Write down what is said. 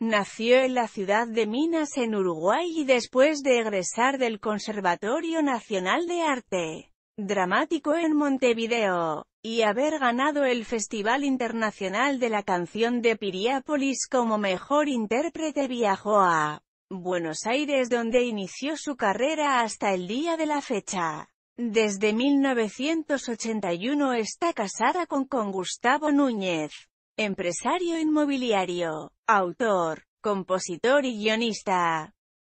Nació en la ciudad de Minas en Uruguay y después de egresar del Conservatorio Nacional de Arte Dramático en Montevideo, y haber ganado el Festival Internacional de la Canción de Piriápolis como mejor intérprete viajó a Buenos Aires donde inició su carrera hasta el día de la fecha. Desde 1981 está casada con, con Gustavo Núñez. Empresario inmobiliario, autor, compositor y guionista.